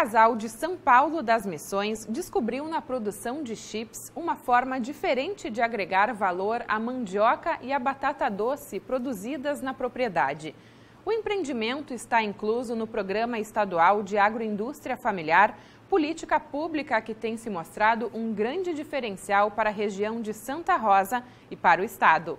casal de São Paulo das Missões descobriu na produção de chips uma forma diferente de agregar valor à mandioca e à batata doce produzidas na propriedade. O empreendimento está incluso no Programa Estadual de Agroindústria Familiar, política pública que tem se mostrado um grande diferencial para a região de Santa Rosa e para o Estado.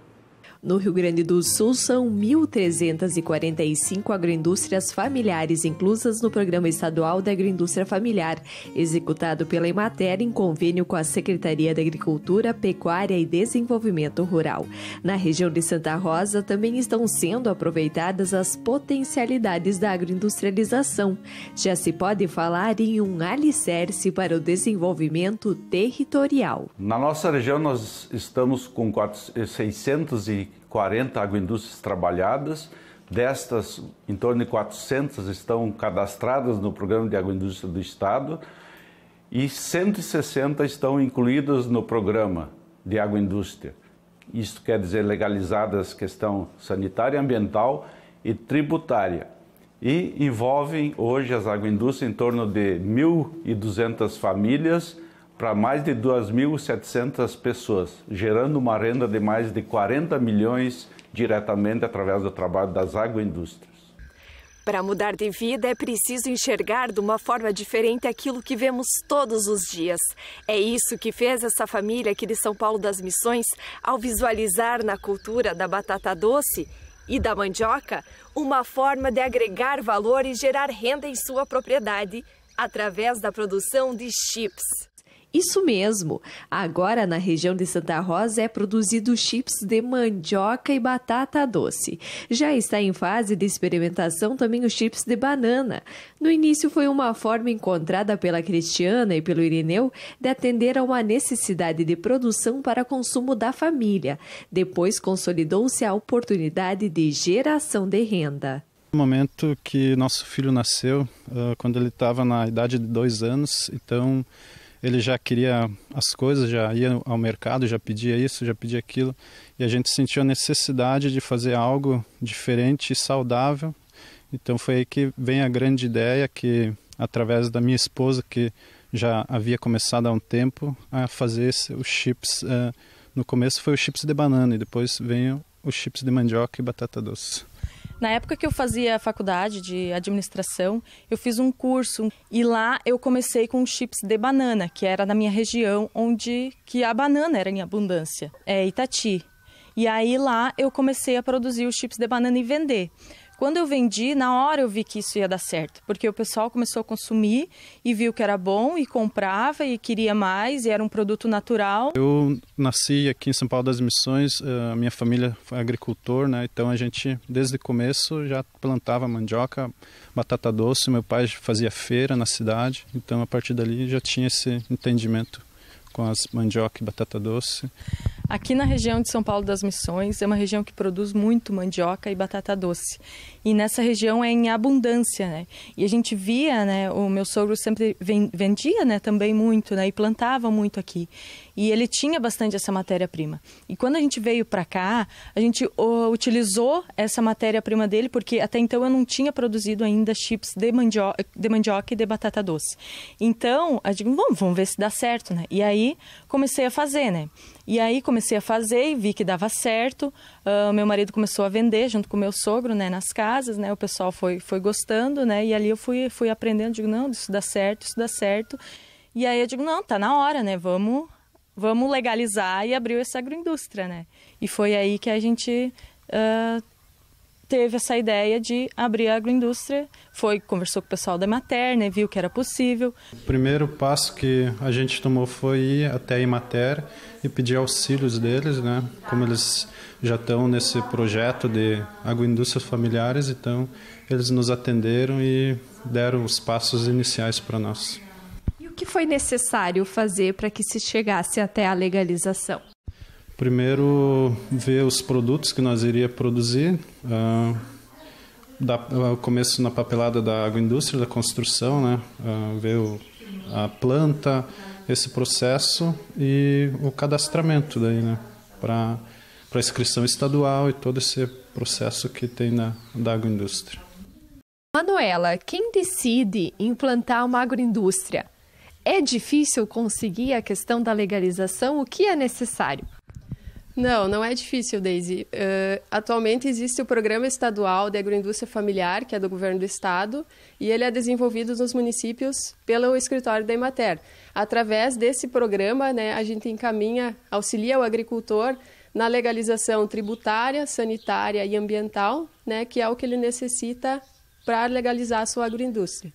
No Rio Grande do Sul, são 1.345 agroindústrias familiares inclusas no Programa Estadual da Agroindústria Familiar, executado pela Emater em convênio com a Secretaria da Agricultura, Pecuária e Desenvolvimento Rural. Na região de Santa Rosa, também estão sendo aproveitadas as potencialidades da agroindustrialização. Já se pode falar em um alicerce para o desenvolvimento territorial. Na nossa região, nós estamos com 400 e 40 agroindústrias trabalhadas. Destas, em torno de 400 estão cadastradas no Programa de Agroindústria do Estado e 160 estão incluídas no Programa de Agroindústria. Isso quer dizer legalizadas questão sanitária, ambiental e tributária. E envolvem hoje as agroindústrias em torno de 1.200 famílias para mais de 2.700 pessoas, gerando uma renda de mais de 40 milhões diretamente através do trabalho das agroindústrias. Para mudar de vida é preciso enxergar de uma forma diferente aquilo que vemos todos os dias. É isso que fez essa família aqui de São Paulo das Missões ao visualizar na cultura da batata doce e da mandioca uma forma de agregar valor e gerar renda em sua propriedade através da produção de chips. Isso mesmo! Agora, na região de Santa Rosa, é produzido chips de mandioca e batata doce. Já está em fase de experimentação também os chips de banana. No início, foi uma forma encontrada pela Cristiana e pelo Irineu de atender a uma necessidade de produção para consumo da família. Depois, consolidou-se a oportunidade de geração de renda. No momento que nosso filho nasceu, ah, quando ele estava na idade de dois anos, então ele já queria as coisas, já ia ao mercado, já pedia isso, já pedia aquilo, e a gente sentiu a necessidade de fazer algo diferente e saudável. Então foi aí que vem a grande ideia que através da minha esposa que já havia começado há um tempo a fazer os chips. Eh, no começo foi o chips de banana e depois veio os chips de mandioca e batata doce. Na época que eu fazia faculdade de administração, eu fiz um curso e lá eu comecei com chips de banana, que era na minha região onde que a banana era em abundância, é Itati. E aí lá eu comecei a produzir os chips de banana e vender. Quando eu vendi, na hora eu vi que isso ia dar certo, porque o pessoal começou a consumir e viu que era bom e comprava e queria mais e era um produto natural. Eu nasci aqui em São Paulo das Missões, eh, a minha família foi agricultor, né? Então a gente desde o começo já plantava mandioca, batata doce, meu pai fazia feira na cidade, então a partir dali já tinha esse entendimento com as mandioca e batata doce. Aqui na região de São Paulo das Missões é uma região que produz muito mandioca e batata doce. E nessa região é em abundância, né? E a gente via, né, o meu sogro sempre vendia, né, também muito, né, e plantava muito aqui. E ele tinha bastante essa matéria-prima. E quando a gente veio para cá, a gente utilizou essa matéria-prima dele porque até então eu não tinha produzido ainda chips de mandioca, de mandioca e de batata doce. Então, a gente vamos, vamos ver se dá certo, né? E aí comecei a fazer, né? E aí comecei comecei a fazer e vi que dava certo. Uh, meu marido começou a vender junto com meu sogro, né, nas casas, né? O pessoal foi, foi gostando, né? E ali eu fui, fui aprendendo, digo, não, isso dá certo, isso dá certo. E aí eu digo, não, tá na hora, né? Vamos, vamos legalizar e abrir essa agroindústria, né? E foi aí que a gente uh, teve essa ideia de abrir a agroindústria, foi, conversou com o pessoal da Emater, né, viu que era possível. O primeiro passo que a gente tomou foi ir até a Emater e pedir auxílios deles, né? Como eles já estão nesse projeto de agroindústrias familiares, então eles nos atenderam e deram os passos iniciais para nós. E o que foi necessário fazer para que se chegasse até a legalização? Primeiro, ver os produtos que nós iria produzir. Uh, da, ah, começo na papelada da agroindústria, da construção, né? Uh, ver o, a planta, esse processo e o cadastramento daí, né? Para para inscrição estadual e todo esse processo que tem na da agroindústria. Manuela, quem decide implantar uma agroindústria? É difícil conseguir a questão da legalização? O que é necessário? Não, não é difícil, Daisy. Uh, atualmente existe o Programa Estadual de Agroindústria Familiar, que é do Governo do Estado, e ele é desenvolvido nos municípios pelo escritório da Emater. Através desse programa, né, a gente encaminha, auxilia o agricultor na legalização tributária, sanitária e ambiental, né, que é o que ele necessita para legalizar a sua agroindústria.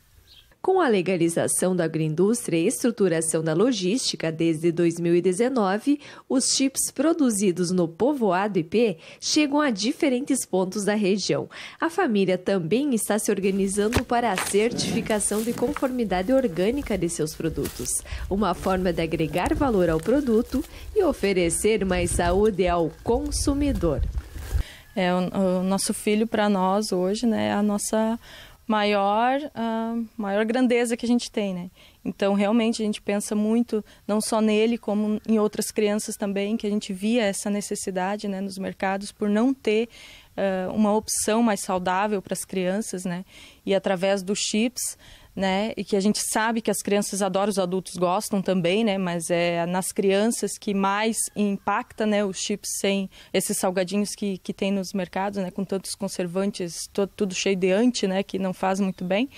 Com a legalização da agroindústria e estruturação da logística desde 2019, os chips produzidos no povoado IP chegam a diferentes pontos da região. A família também está se organizando para a certificação de conformidade orgânica de seus produtos, uma forma de agregar valor ao produto e oferecer mais saúde ao consumidor. É, o, o nosso filho para nós hoje né, é a nossa maior, uh, maior grandeza que a gente tem, né? Então, realmente, a gente pensa muito, não só nele, como em outras crianças também, que a gente via essa necessidade né, nos mercados por não ter uh, uma opção mais saudável para as crianças, né? E através dos chips, né? E que a gente sabe que as crianças adoram, os adultos gostam também, né? Mas é nas crianças que mais impacta, né? Os chips sem esses salgadinhos que, que tem nos mercados, né? Com tantos conservantes, todo, tudo cheio de ante, né? Que não faz muito bem.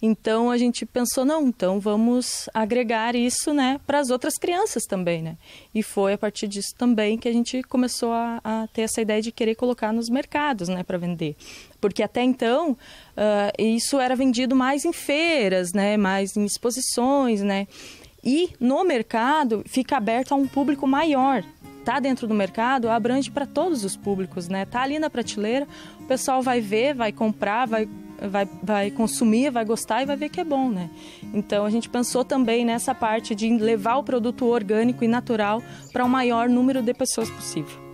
Então a gente pensou, não, então vamos agregar isso né, para as outras crianças também. Né? E foi a partir disso também que a gente começou a, a ter essa ideia de querer colocar nos mercados né, para vender. Porque até então uh, isso era vendido mais em feiras, né, mais em exposições. Né? E no mercado fica aberto a um público maior está dentro do mercado abrange para todos os públicos, né? Tá ali na prateleira, o pessoal vai ver, vai comprar, vai vai, vai consumir, vai gostar e vai ver que é bom, né? Então a gente pensou também nessa parte de levar o produto orgânico e natural para o maior número de pessoas possível.